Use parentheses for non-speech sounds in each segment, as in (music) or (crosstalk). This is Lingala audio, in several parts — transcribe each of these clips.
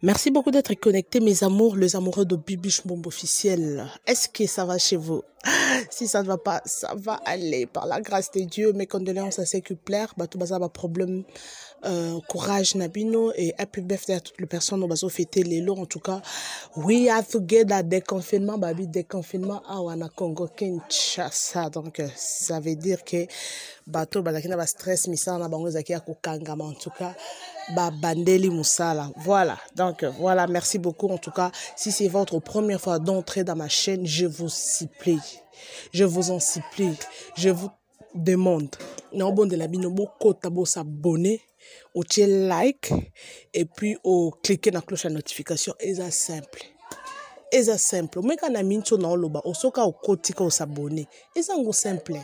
Merci beaucoup d'être connecté, mes amours, les amoureux de Bibiche Bombe officiel. Est-ce que ça va chez vous (laughs) Si ça ne va pas, ça va aller. Par la grâce de Dieu, mes condoléances à ceux qui plairent. Bah, tout bazar, bah, problème, euh, courage, Nabino, et happy birthday à toutes les personnes. On va fêter les lots, en tout cas. We are together, déconfinement, baby, déconfinement, ah, a Congo, Kinshasa. Donc, euh, ça veut dire que, bah, tout, pas stress, mais ça, on a à zaki, en tout cas. babandeli moussala voilà donc voilà merci beaucoup en tout cas si c'est votre première fois d'entrer dans ma chaîne je vous supplie je vous en supplie je vous demande na obondela bino bokota bosabone otie like et puis oklike na cloche ya notification eza simple eza simple omeka na mini so na oloba osoka okoti ka osabone ezango simple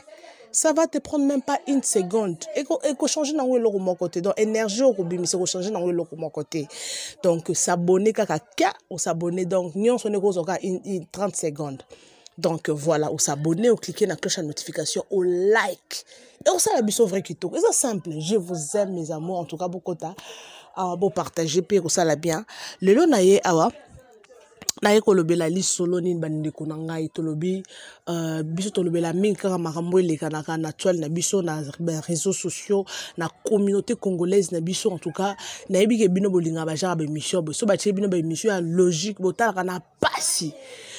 ça va te prendre même pas une seconde ekochange nango eloko moko te donc énergie okobimisa ekochange nango eloko moko te donc sabone kaka ka osabone donc nyonso ndenge ozwa kaka 30 secondes donc voilà osabone ocliquer na cloche ya notification olike ekosala biso vrai kitoko eza simple je vous aime mes amours en tout cas bokota uh, ah, bopartage mpe ekosala bien lelo na ye awa naye kolobela lisolo nini bandeko na ngai tolobi uh, biso tolobela mingi kaka makambo elekanaka naturel na biso na bareseau sociaux na communauté congolaise na biso en tout cas nayebi ke bino bolingaka bajara bémission boye so batie bino bémission ya logique botalaka na pasi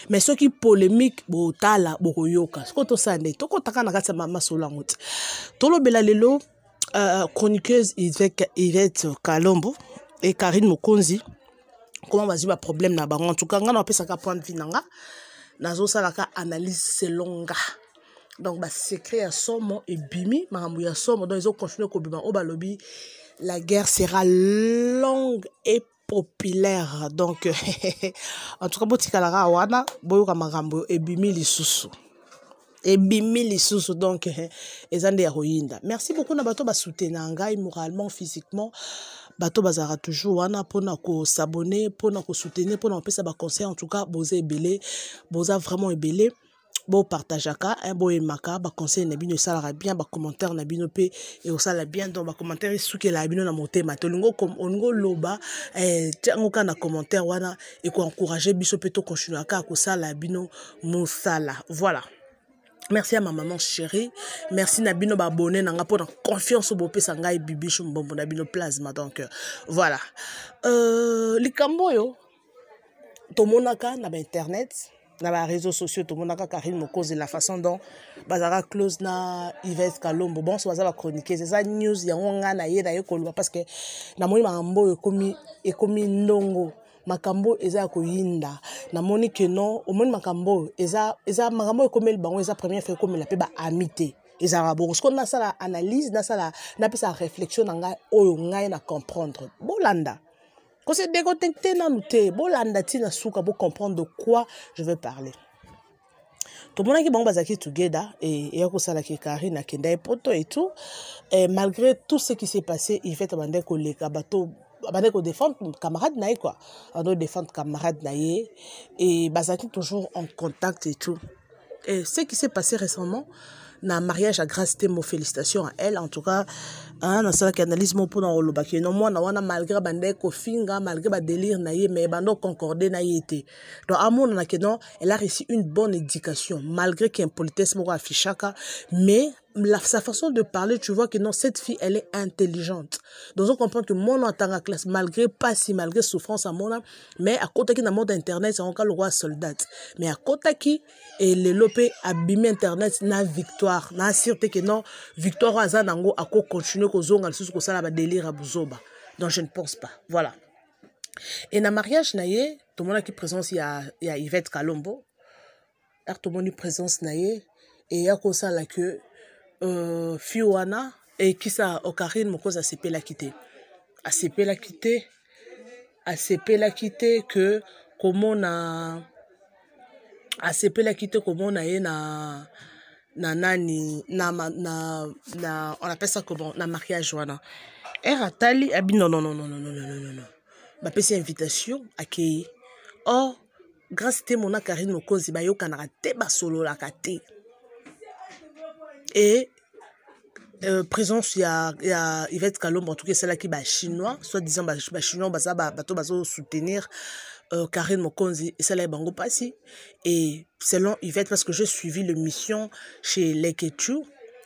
mais soki polémique botala bokoyoka soko tosala nde tokotaka na kati ya masolo yango ti tolobela lelo uh, chroniqueuse yvette calombo e karine mokonzi comment bazwi baproblème na bango en tout cas ngai na bapesaka point de vue na nga nazosalaka analyse selonga donc basecret ya somo ebimi makambo ya somo donc ezocontinue kobima oyo balobi la guerre sera longue et populaire donc (laughs) en tout cas botikalaka wana boyoka makambo ebimi lisusu ebimi lisusu donc (laughs) eza nde ya koyinda merci beaucoup na bato basutena ngai moralement physiquement bato bazalaka toujours wana mpona kosabone mpona kosoutenir mpona kopesa baconseil en tout cas boza ebele boza vraiment ebele bopartageaka boyemaka baconseil na bino esalaka bien bacommentaire na bino mpe ekosala bien donc bacommentaire esukelaka bino na motema te olingo loba ntiango eh, kaka na commentaire wana ekoencourage biso mpe tocontinuaka kosala bino mosala voilà merci ya mamaman chéri merci na bino baabone na nga mpona confiance oyo bopesa ngai bibisu mbombo na bino plasma donc euh, voilà euh, likambo oyo tomonaka na bainternet na baréseau sociaux tomonaka karine mokonzi la façon dont bazalaka close na ives kalombo bonso baza bachroniqueuse eza news yango nga na ye na ye koloba parce que namoni makambo oyo ekomi ndongo makambo oyo eza ya koyinda namoni ke non omoni makambo oyo eza, eza makambo oyo ekomeli bango eza première fois ekomela mpe baami te ezalaka bongo sikoyo nasala analyse nasala napesaka réflexion na ngai oyo ngai na comprendre bolanda kose déconnecte nanu te bolanda ntina suka bocomprendre de quoi je veux parler tomonaki bango bazalaki together e, eya kosalaki ekarine akenda ye poto et tout malgré tout ce qui s'est passé ivete bandai koleka bato bandaki kodéfendre camarade nos camarades. quoi anodéfendre ah, camarade nos et basaki toujours en contact et tout et ce qui s'est passé récemment un mariage à grâce témo mo félicitation à elle en tout cas ah, nasalaki analyse mo mpona kolobaki no mwana wana malgré bandai kofinga malgré badélire na ye mais bando concorde na ye te donc amonanake non elle a reçu une bonne éducation malgré qu'impolitesse moko afishaka mais la, sa façon de parler, tu vois que non, cette fille, elle est intelligente. Donc, on comprend que mon en tant que classe, malgré pas si, malgré souffrance à mon âme, mais à côté qui, dans le monde internet, c'est encore le roi soldat. Mais à côté qui, et les lopé abîmé internet, na victoire. Na sûreté que non, victoire à Zanango, à quoi continuer continuer kozonga lisusu kosala badelire ya bozoba donc je ne pense pas voilà e na mariage na ye tomonaki présence ya, ya yvette kalombo ar tomoni présence na ye eya kosala ke euh, fi wana ekisa okarine mokonzi asepelaki te asepelaki te asepelaki te ke komona asepelaki te komona ye na na nani na, na, na on appelle ça comment na mariage wana r atali abi non non non non non non non non bapesi invitation akei or grâce te mona karine mokonzi bayokanaka te basololaka te e Euh, présence ya, ya yvette kalombe en tout cas esalaki bachinois soit disant bachinois baza bato bazosoutenir ba Euh, Karine Mokonzi, et Bango Passi. Et selon Yvette, parce que j'ai suivi le mission chez Leketu,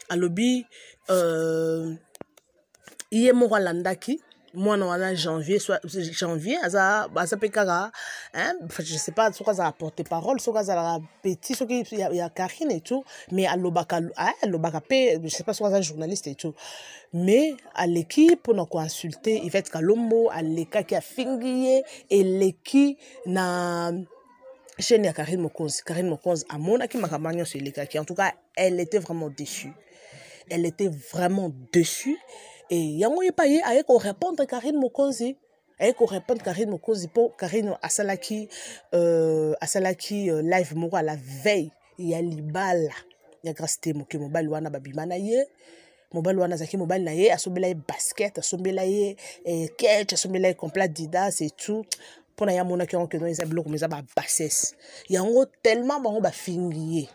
à lobi euh, Yemo Landaki, mwana wana janvier so, janvier aza aza mpe kaka je sais pas soki azala porte parole soki azalaka petit soki ya, ya karine et tout mais alobaka ah, alobaka mpe je sais pas soki aza journaliste et tout mais aleki mpona koinsulte ivet kalombo alekaki afingi ye eleki na chaîne ya karine mokonzi karine mokonzi amonaki makambo nyonso elekaki en tout cas elle était vraiment déçue elle était vraiment déçue e yango ye mpa ye aye korépondre karine mokonzi aye korépondre karine mokonzi mpo karine asalaki euh, asalaki euh, live moko à la veille ya libala ya grâce te moke mobali wana babima na ye mobali wana azalaki mobali na ye asombela ye basket asombela ye eh, ketch asombela ye complat didas et tout mpona ye amonaki yango keno eza biloko ma eza babassese yango tellement bango bafingi ye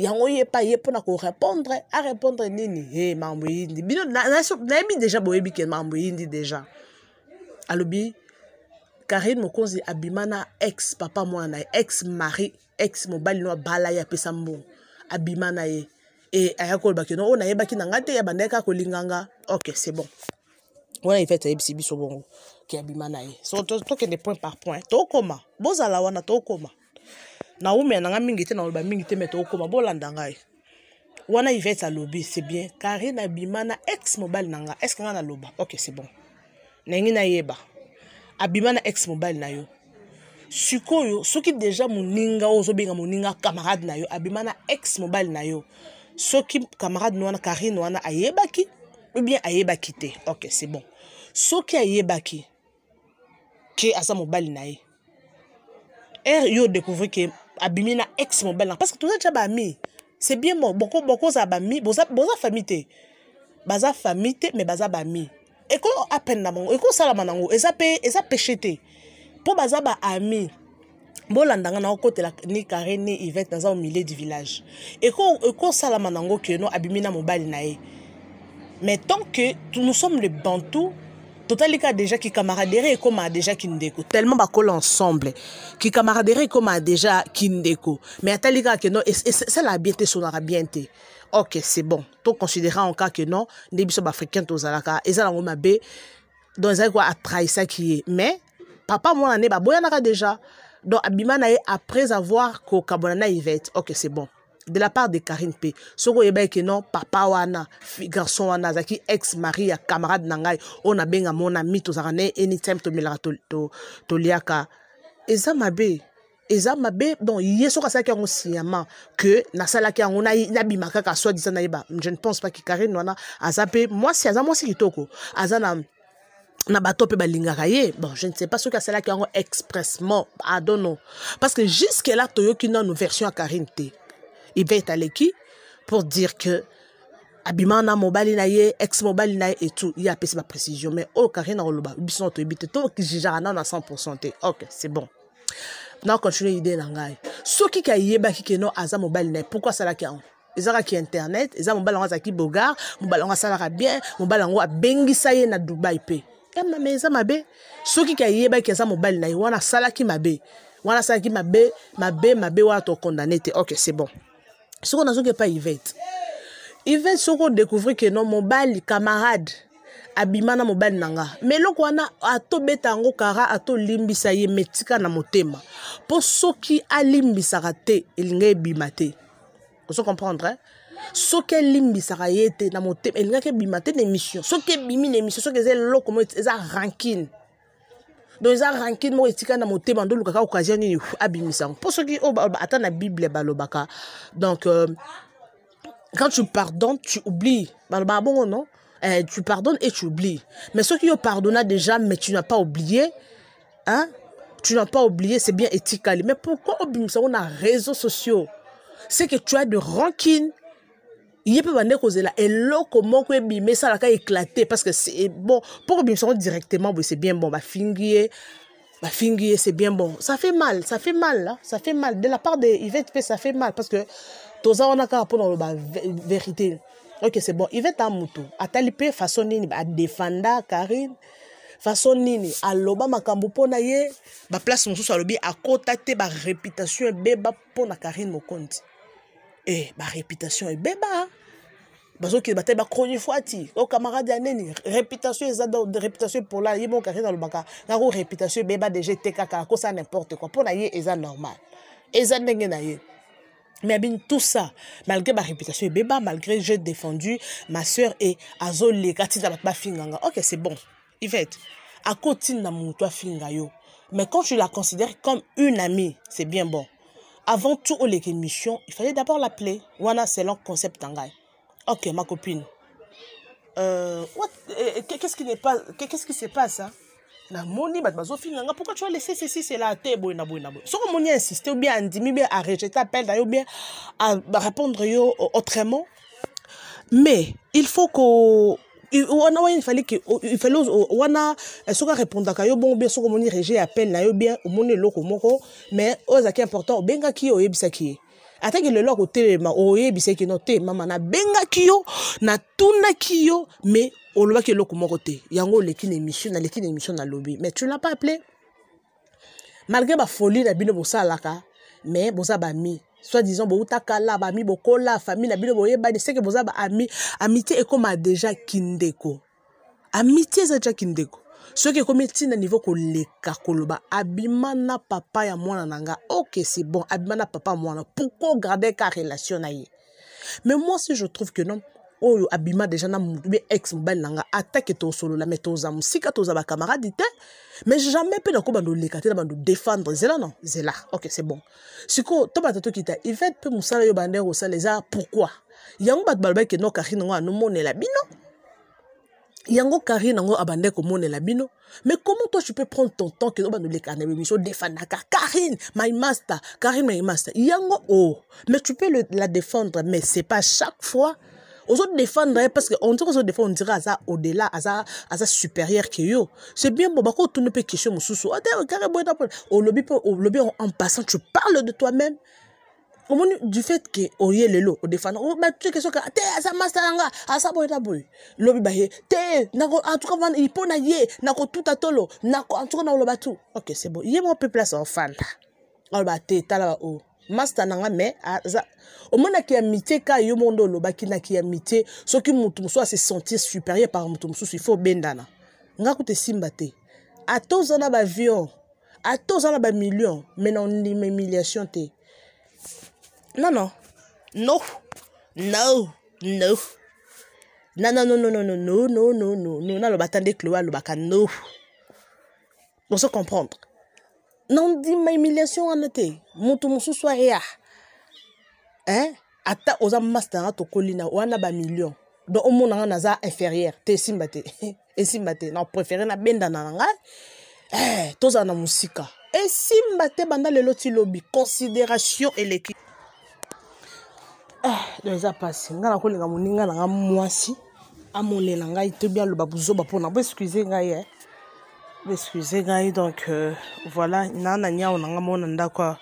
yango ye pa ye mpona korépondre arépondre nini e makambo eyindi bino nayebi déjà boyebi ke makambo eyindi déjà alobi karine mokonzi abima na ex papa mwana na ye ex mari ex mobali no abala ye apesa mbongo abima na ye e aya koloba keno oyo nayebaki na nga te ya bandaki kaka kolinganga ok c'est bon wana ifete ayebisi biso bongo ke abima na ye so tokende point par point tokoma bozala wana tokoma na umea nanga mingi te na oloba mingi te me tookoma bolanda ngai wana ivete alobi c'est bien kari nabima na ex mobali na nga estce ngai naloba ok c'est bon ndenge nayeba abima na ex mobali na yo sikoyo soki deja moninga oyo ozobenga moninga camarade na yo abima na ex mobali na yo soki camarade wana karine wana ayebaki ou bien ayebaki te ok c'est bon soki ayebaki ke aza mobali na ye r er yo découvri ke abimi na ex mobele na parce que toza tia baami c'est bien mo boko bokozala bami boza, boza famille te baza famille te mais baza bami ekoyo apene na bango ekosalama nango eza pe eza péché te mpo baza baami bolandanga na okotela ni carré ni yvete naza au milieu du village ekosalama eko nango keno abimi na mobali na ye mais tant que nous sommes le bantou totali ka déjà kicamaradere ekómaa déjà kindeko tellement bakola ensemble kicamaradere ekómaa déjà kindeko mais atali kaka ke non esala bien te esonaka bien te ok c'est bon toconsidéra encore ke non nde biso baafricain tozalaka eza nango mabe donc ezali kua atrahisaki ye mais papa mwana nde baboyanaka déjà donc abima na ye après avoir kokabola na ivete ok c'est bon de la part de karine mpe soki oyeba eke non papa wana garçon wana azalaki ex mari ya camarade na ngai oyo nabenga mona mi tozalaka na ye anytime tomelaka toliaka to, to eza mabe eza mabe donc ye soki asalaki yango siama ke nasalaki yango nabima kaka soi disa nayeba je ne pense pas ke karine wana aza mpe mwasi aza mwasi kitoko aza na na bato mpe balingaka ye bon je ne sais pas soki asalaki yango expressement adono parce que jusque là toyoki nano version ya karine te Yvette Aleki pour dire que abima na mobali na ye ex mobali na ye et tout ye apesi baprécision mais oyo oh, kari na koloba biso na toyebi te tozizaka nano na 100 pourcent te ok c'est bon nakontinue idée na ngai soki ke ayebaki ke no aza mobali na ye pourkui asalaki yango ezalaki internet eza mobali yango azalaki bogard mobali yango asalaka bien mobali yango abengisa ye na dubai mpe yamame eza mabe soki ke ayebaki aza mobali na ye wana asalaki mabe wana asalaki mabe mabe mabe wana tokondane te ok c'est bon soko nazoki epai ivete ivete soko odécouvrir ke non mobali camarade abima na mobali na nga me eloko wana atobeta yango kara atolimbisa ye metika na motema mpo soki alimbisaka te elinga ebima te ozo comprendre eh? soki elimbisaka ye te na motema elingaki ebima te na émission soki ebimi na émission soki eza eloko mo eza rankine donc eza rankine mon etika na le ndoluka kaka occasion nini abimisa yango mpo soki oyo ata la bible balobaka donc euh, quand tu pardonnes tu oublies balobaka non eh, tu pardonnes et tu oublies mais ceux qui ont pardonné déjà mais tu n'as pas oublié hein? tu n'as pas oublié c'est bien étiqué mais pourquoi obimisa oh, on a réseaux sociaux c'est que tu as de rankine ye mpe bande kozela eloko moko ebima esalaka éclate parce que eh, bon mpo kobimisa ngo directement boye c'est bien bon bafingi ye bafingi ye c'est bien bon ça fait mal ça fait mal là. ça fait mal de la part de yvette mpe ça fait mal parce que toza wana kaka mpona koloba vérité ok c'est bon yvette a motu atali mpe façon nini adefanda karine façon nini aloba makambo mpona ye baplace mosusu alobi akota te baréputation ebeba mpona karine mokonzi e eh, baréputation ebeba bazokeba te bacronifoi ti o camarade ya neni réputation eza réputation epola ye moko karine alobaka kaka o réputation ebeba deja te kaka akosala n'importe quoi mpo na ye eza normal eza ndenge na ye mais abini tout ça malgré baréputation ebeba malgré jeu défendu ma soeur e azoleka ntina bato bafinganga ok c'est bon ivete akotinda motu afinga yo mais quand tu la considères comme une amie c'est bien bon avant tout oleka émission il fallait d'abord l'appeler wana selon concept na ngai ok ma copine euh, eh, eh, qu'est-ce qui, pas, qu'est-ce qui se passe hein? namoni bato bazofinga nga pourkui tu as laissé ceci cela te boye na boye na boye soki omoni insiste ou bien andimi bien arejete appel na yo bien arépondre yo autrement mais il faut ko wana wana ifali ke ifali wana euh, soki arépondaka yo bongo bien soki omoni rejet appel na yo bien omoni eloko moko mais oyo oh, ezalaki important obengaki oh, ye oyebisaki ye ataki lelo akotelema oh, oyebisaki no te mama nabengaki yo natunaki yo mais olobaki eloko moko te yango oleki na émission naleki na émission nalobi mais tu l'as pas appelé malgré bafolie na bino bosalaka mais boza bami soi-disant bouta kala ba mi bokola famille na bino boyeba ni seke boza ba ami amitié ekoma déjà kindeko amitié eza déjà kindeko soki ekomi ntina niveau koleka koloba abima na papa ya mwana na nga ok c'est bon abima na papa ya mwana pourquoi garder ka relation na ye mais moi si je trouve que non oyo abima déjà na mutu bien ex mobali na nga atake tosolola me tozwa mosika tozwa camarade te mais jamais na ko ndoleka te na bando défendre zela non zela ok c'est bon sikoyo tobata tokita ivet mpe mosala oyo au kosala eza pourquoi yango bato balobaki no karine yango monela bino yango karine yango abandai monela bino mais comment toi tu peux prendre ton temps que n'a obanda oleka na défendre odefandaka karine my master karine my master yango oh. mais tu peux la défendre mais c'est pas chaque fois ozodefendre ye parceke ondire ozodefendre ondire aza odela aza, aza supérieure ke yo c'est bien bon bakotuna mpe question mosusu atekare boyeta mpo olobi mpe olobi yango en passant tu parles de toi même omoni du fait ke oye oh, lelo odefendre oh, batuye question ke te aza master nanga aza boyeta boye lobi baye eh, te entuka mpo na ye nakotuta tolo entuka na oloba tu ok c'est bon ye mo mpe place aofanda aloba te tala ba o oh. master na nga me aza omonaki ya mité ka yo mondo olobaki naki ya mité soki motu mosusu ase sentir supérieur par motu mosusu il faut obendana nga kuta esimba te ata oza na bavion ata oza na bamillion me na ondima humiliation te non non no no no nananonnonononononono naloba ta nde cloe alobaka no ozo comprendre ndima humiliation wana te moto mosusu aya hein? ata oza master na tokoli na wana bamillion donc omonanga naza inférieure te esimba te (laughs) esimba eh, te na préféré nabendana na ngai eh, tozala na mosika esimba eh, te banda lelo ti lobi considération eleki eh, ah, do eza mpasi ngai nakolinga moninga na ngai mwasi amolela ngai to bia aloba buzoba mpona bo excuse ngai e eh? excusez ngai donc euh, voilà nana na on na nga mona ndako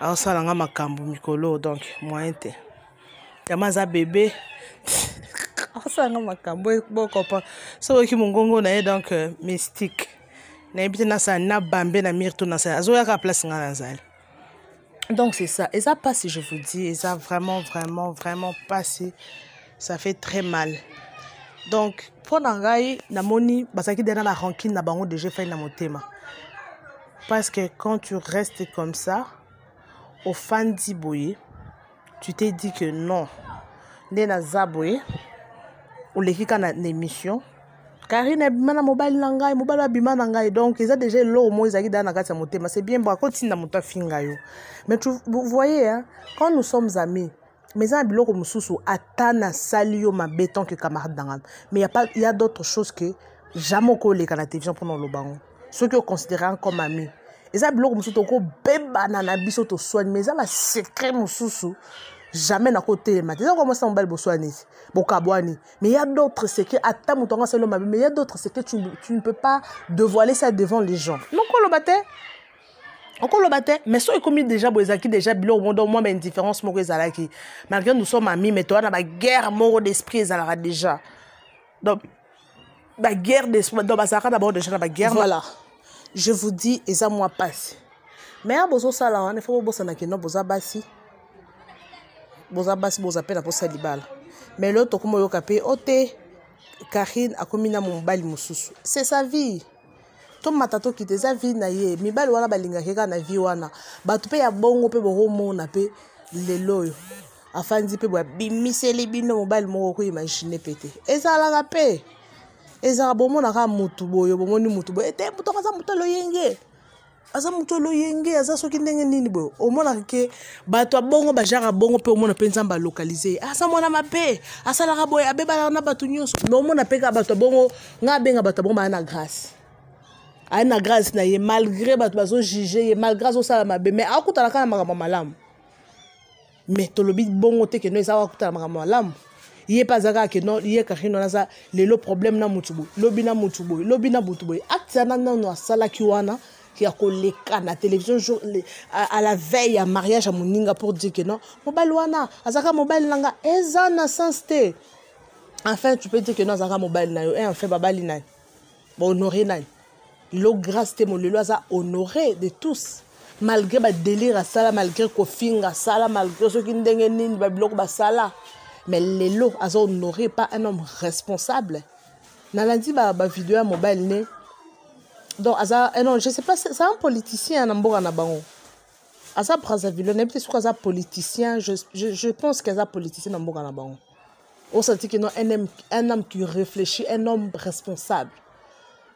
aosala nga makambo mikolo donc moyen te yama aza bebe (laughs) aosala nga makambo bokopa so boyoki mongongo na donc euh, mystique mystique nayebi te na nabambe na mire to nasala azoyaka place nga na nzali donc c'est ça et eza si je vous dis ça vraiment vraiment vraiment passé ça fait très mal donc mpo na ngai namoni bazalaki dena na rankine na bango deja efai na motema parce que quand tu restes comme ça ofandi boye tu te dis que non nde naza boye oleki ka na émission karine abima na mobali na ngai mobali abima na ngai donc eza déjà eloko moko ezalaki dala na kati ya motema c'est bien bo akotinda moto afinga yo mais tu, vous voyez hein, quand nous sommes amis mais eza na biloko mosusu ata nasali yo mabe tant ke camarade na ngana mais ya d'autres choses ke jamais okooleka na télévision mpona oloba yango soki oconsidérant comme ami eza biloko mosusu tokobebana na biso toswani mais eza basecret mosusu jamais nakotelema te eza kwa mwasi na mobali boswani ti bokabwani mais ya d'autres secret ata moto yango asali yo mabe mais ya d'autres secret tu, tu ne peux pas devoiler ça devant les gens nokoloba te okoloba te mais so ekomi déjà boye ezalaki déjà biloko mo donc mwa baindifférence moko ezalaki malgré nous sommes ami mais towana baguerre moko d'esprit ezalaka déjà donc baguerre d'esprit donc bazalaka d'abord déjà na baguerre voilà je vous dis eza mwa pasi mais ya ah, bozosala wana efo bobosana keno boza basi boza basi boza mpe na mposa libala mais lelo tokoma oyoka mpe o te karine akomi na mobali mosusu c'est sa vie tomata tokita eza vie na ye mibali wana balingaki kaka na vie wana bato mpe ya bongo mpe bokomona mpe lelo oyo afandi mpe boabimiseli bino mobali moko koimagine mpe te ezalaka mpe ezalaka bomonaka motu boyo bomoni motu boyo ete motu aza motu aloyenge aza motu oloyenge aza soki ndenge nini boyo omonaka ke bato abongo bajare abongo mpe omona mpe nzambe alokalize ye aza mwana mabe asalaka boye abebalaka na bato nyonso me omona mpe kaka bato abongo ngai abenga bato abongo baya na grâce aye na grâce na ye malgré bato bazojuge ye malgré azosala mabe mai akutana kaka na makambo malamu mai tolobi bongo te keno eza akutana makambo malamu ye mpe azalaka keno ye kakino naza lelo problème na motu boye lobi na motu boye lobi na motu boye acte ana nano asalaki wana ya koleka na télévision jour à la veille ya mariage ya moninga pour dire ke non mobali wana azalaka mobali na nga eza na sens te enfin tu peux dire ke non azalaka mobali na yo e enfin babali na ye bahonoré na ye lo grâce te molelo aza honoré de tous malgré badelire asala malgré kofinga asala malgré soki ndenge nini babiloko basala mais lelo aza honoré par un homme responsable nalandi bavideo ya mobile ne donc aza eh non je sais pas c'est un politicien na mboka na bango aza brazzaville nayebi te soki aza politicien je, je, je pense qu'aza politicien na mboka na bango osanti kino un homme, un homme qui réfléchit un homme responsable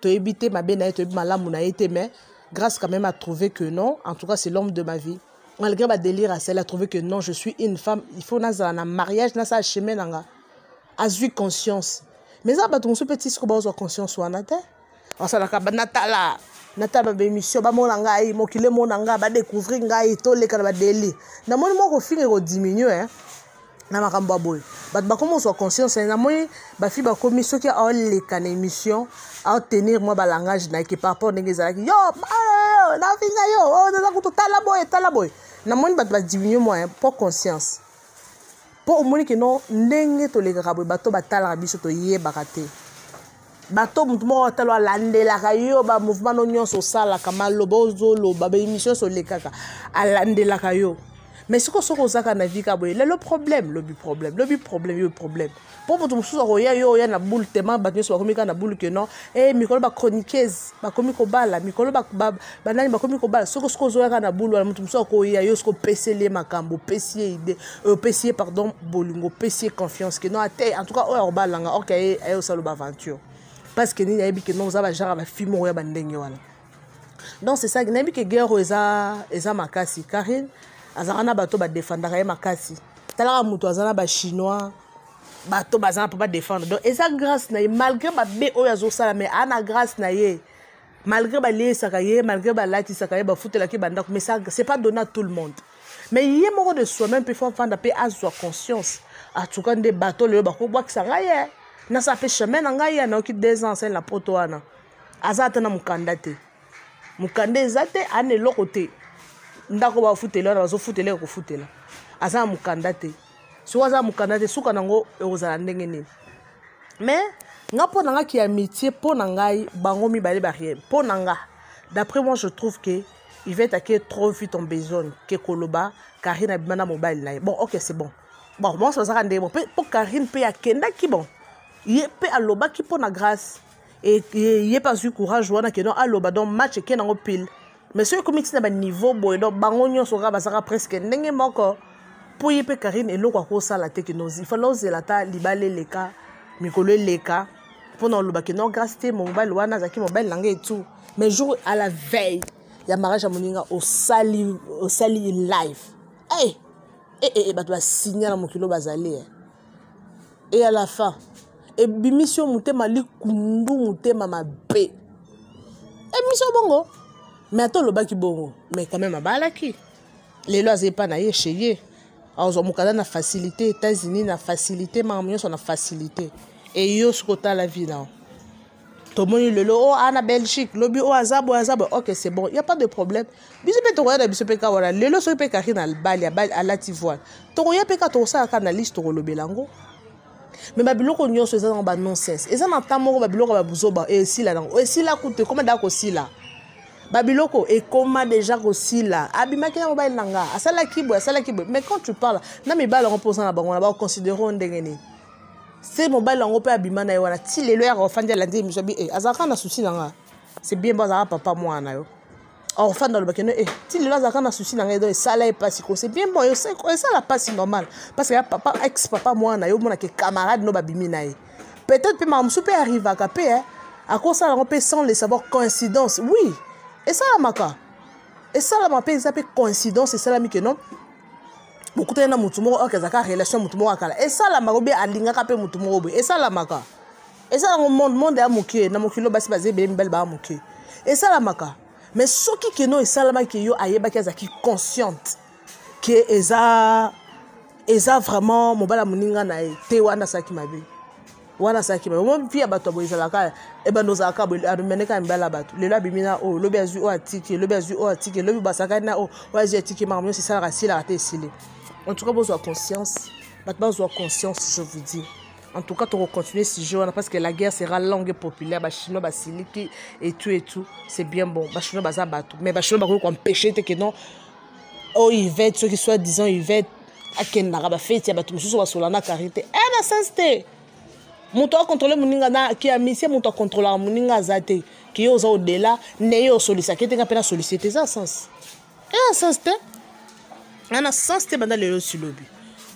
toyebi ma mabe na été toyebi malamu na été mais grâce quand même à trouver que non en tout cas c'est l'homme de ma vie malgré ma délire a trouvé que non je suis une femme il faut na na mariage ça chemin na nga azwi conscience mais eza bato mosusu mpe ti siko bazwa conscience wana te basalaka natala natala baémission bamona ngai nga emona ngai badécouvrir ngai toleka na ko namoni moko diminuer hein na makambo ya boye bato bakomi kozwa conscience namoni bafi bakomi soki aoleka na émission aotenir mwa balangage na yeke par rapport ndenge ezalaki yo nafinga yo eza oh, kutu tala boye tala boye namoni bato badiminue mwa mpo conscience mpo omoni keno ndenge tolekaka boye bato batalaka biso toyebaka te bato motu moko atalo alandelaka yo bamouvement no nyonso osalaka maloba ozoloba baémission nyonso olekaka alandelaka yo mais sikoyo soki oza kaka na vi kaka boye lelo problème lobi problème lobi problème yo problème mpo moto mosusu akoya yo oya na boule tema bato nyonso bakomi kaka na boule ke non e mikolo bachroniqueuse bakomi kobala mikolo banani bakomi kobala soki soki ozoya kaka na boule wana moto mosusu akoya yo soki opeseli ye makambo opesi ye ide opesi ye pardon bolingo opesi ye confiance ke non ate en tout cas oyo akobalanga orke aye osala baventure parce ke nini ayebi ke non oza bagenre bafilme okoya bandenge wana donc c'est ça nayebi ke guerre oyo eza makasi karine azalaka na bato badefandaka ye makasi talaka moto aza na bachinois bato baza na mpo badefendre donc eza grâce na ye malgré mabe oyo azosala mai aa na grâce na ye malgré baliesaka ye malgré balatisaka ye bafutelaki bandako mais c'est pas donné à tout le monde mais ye moko de soi-même mpe fo afanda mpe azwa conscience atuka nde bato lelo bakobwakisa ngai ye nasala mpe chemin na ngai ye anayoki deux ans nsene na poto wana aza ata na mokanda te mokanda eza te ana eloko te ndako bafuteli wana bazofuteli ekofutela aza na mokanda te soki aza na mokanda te suka nango ekozala ndenge nini me nga mpo na nga ki ya métier mpo na ngai bango mibale barie mpo na nga d'après moi je trouve que ivet ake trop vite en besogne ke koloba karine abima na mobali na ye bon ok c'est bon bon monso bazaka ndenge bon mpo karine mpe akendaki bon ye mpe alobaki mpo na grâce ye mpe azwi courage wana ke don aloba don match eke nango pile me soki ekomi ntina baniveau boye donc bango nyonso kaka bazalaka presque ndenge moko mpo ye mpe karine eloko akosala te kino ifala ozela ata libala eleka mikolo eleka mpona olobaki no grâce te mobali wana azalaki mobali nanga etu mais jour à la veille ya mariage ya moninga osali osali live ei ee eh, eh, eh, bato basinya na mokili oyo bazali e e à la fin ebimisi oyo motema likundu motema mabe ebimisi oyo bongo me ata olobaki bongo me quand même abalaki lelo azali mpa na ye chez ye azwa mokanda na facilité états-unis na facilité makambo nyonso na facilité eyo soki otala vi na tomoni lelo o oh, aa ah, na belgique lobi o oh, aza boye oh, aza boye ok c'est bon y a pas de problème biso mpe tokoya na biso mpe ka wana lelo soki mpe kari na bali alati voile tokoya mpe ka tokosala kaka na liste tokolobela yango me babiloko nyonso eza nango banonsense eza na ntan moko babiloko babuzoba esila eh, nango esila eh, kute koma daa kosila babiloko ekoma deja kosila abimaki na mobali na nga asalaki boye asalaki boye mais quand tu parles na mibali yango mpoza na bango na bakoconsidere o ndenge nini se mobali yango mpe abima na ye wana ti lelo yaka ofandi alandi emission abi e eh, azalaka na susi na nga c'est bien mpo azalaka papa mwana na yo orfane alobaki no e ti lelo azalaka na susi na ngai do esala ye mpasi ko c'est bien bon esala mpasi normal parce que ya papa ex papa mwana na yo omonaka camarade no babimi na ye peut-être mpe makambo mosusu mpe arrivaka mpe eh, akosala yango mpe sans le savoir coïncidence oui esalamaka esalama mpe eza mpe coïncidence esalami ke non bokutani na motu moko oke azalaka relation motu moko akala esalamaka obe alingaka mpe motu moko boye esalamaka esalango monde monde ya moke na mokili o basi baza ebele mibale baya moke esalamaka mais soki keno esalamaki yo ayebaki azalaki consciente ke eza eza vraiment mobala moninga na ye te wana asalaki mabe wana asi akima omofi ya bato ya boye ezalaka ebanda ozalaka boye amene kaka mibali ya bato lelo abimi na oyo lobi azwi oyo atiki elobi azwi oyo atiki elobi basakani na oyo oyo azwi atiki makambo nyonso esalaka esilaka te esili en tout cas bozwa conscience bato bazwa conscience je vous dis en tout cas tokocontinue sujet wana parce que la guerre sera langue populaire bachinois basiliki etu etu c'est bien bon bachinois baza bato mais bachinois bakoki koempêche te ke non oyo oh, ivet soki soit disant ivet akendaka bafeti ya bato mosusu basolanaka ri te ena eh, sense te moto akontrole moninga na kiamisie moto akontrolaka moninga aza te ke ye oza odela ne ye osolisaka etenga mpe nasolisi te eza sens eza sens te nga na sens te banda lelo silobi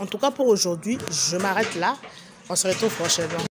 en tout cas pour aujourd'hui je m'arrête là on se retrouve prochainement